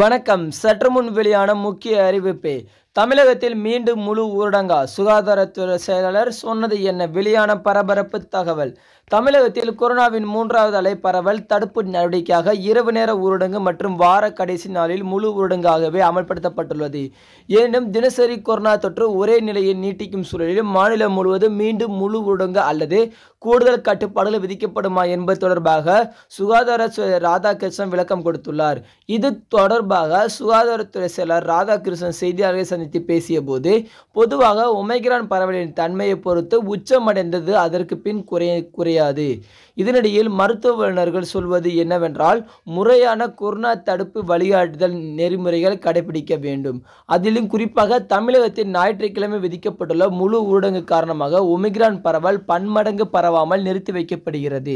வணக்கம் சற்று முன் வெளியான முக்கிய அறிவிப்பு தமிழகத்தில் மீண்டும் முழு ஊரடங்கா சுகாதாரத்துறை செயலாளர் சொன்னது என்ன வெளியான பரபரப்பு தகவல் தமிழகத்தில் கொரோனாவின் மூன்றாவது அலை பரவல் தடுப்பு நடவடிக்கையாக இரவு நேர ஊரடங்கு மற்றும் வார கடைசி நாளில் முழு ஊரடங்காகவே அமல்படுத்தப்பட்டுள்ளது எனினும் தினசரி கொரோனா தொற்று ஒரே நிலையை நீட்டிக்கும் சூழலில் மாநிலம் முழுவதும் மீண்டும் முழு ஊரடங்கு அல்லது கூடுதல் கட்டுப்பாடுகள் விதிக்கப்படுமா என்பது தொடர்பாக சுகாதார ராதாகிருஷ்ணன் விளக்கம் கொடுத்துள்ளார் இது தொடர்பாக சுகாதாரத்துறை செயலர் ராதாகிருஷ்ணன் செய்தியாளர்களை பயன்படுத்தி பேசியபோது பொதுவாக ஒமைக்ரான் பரவலின் தன்மையை பொறுத்து உச்சமடைந்தது அதற்கு பின் குறைய குறையாது இதனிடையில் மருத்துவ வல்லுநர்கள் சொல்வது என்னவென்றால் முறையான கொரோனா தடுப்பு வழிகாட்டுதல் நெறிமுறைகள் கடைபிடிக்க வேண்டும் அதிலும் குறிப்பாக தமிழகத்தில் ஞாயிற்றுக்கிழமை விதிக்கப்பட்டுள்ள முழு ஊரடங்கு காரணமாக ஒமிக்ரான் பரவல் பன்மடங்கு பரவாமல் நிறுத்தி வைக்கப்படுகிறது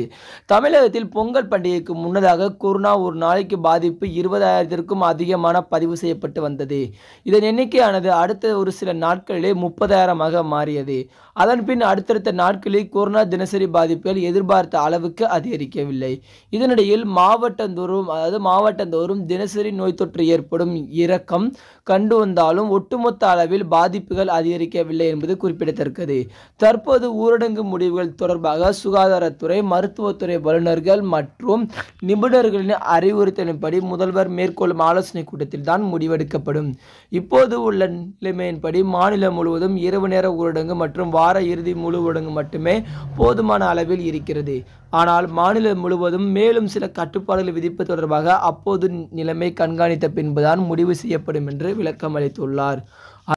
தமிழகத்தில் பொங்கல் பண்டிகைக்கு முன்னதாக கொரோனா ஒரு நாளைக்கு பாதிப்பு இருபதாயிரத்திற்கும் அதிகமான பதிவு செய்யப்பட்டு வந்தது இதன் எண்ணிக்கையானது அது அடுத்த ஒரு சில நாட்களிலே முப்பதாயிரமாக மாறியது அதன் பின் அடுத்தடுத்த நாட்களில் கொரோனா தினசரி பாதிப்புகள் எதிர்பார்த்த அளவுக்கு அதிகரிக்கவில்லை இதனிடையில் மாவட்டந்தோறும் அதாவது மாவட்டந்தோறும் தினசரி நோய் தொற்று ஏற்படும் இறக்கம் கண்டு வந்தாலும் ஒட்டுமொத்த அளவில் பாதிப்புகள் அதிகரிக்கவில்லை என்பது குறிப்பிடத்தக்கது தற்போது ஊரடங்கு முடிவுகள் தொடர்பாக சுகாதாரத்துறை மருத்துவத்துறை வல்லுநர்கள் மற்றும் நிபுணர்களின் அறிவுறுத்தலின்படி முதல்வர் மேற்கொள்ளும் ஆலோசனை கூட்டத்தில் தான் முடிவெடுக்கப்படும் இப்போது உள்ள உள்ள நிலைமையின்படி மாநிலம் முழுவதும் இரவு நேர ஊரடங்கு மற்றும் வார இறுதி முழு ஊரடங்கு மட்டுமே போதுமான அளவில் இருக்கிறது ஆனால் மாநிலம் முழுவதும் மேலும் சில கட்டுப்பாடுகள் விதிப்பு தொடர்பாக அப்போது நிலைமை கண்காணித்த பின்புதான் முடிவு செய்யப்படும் என்று விளக்கம் அளித்துள்ளார்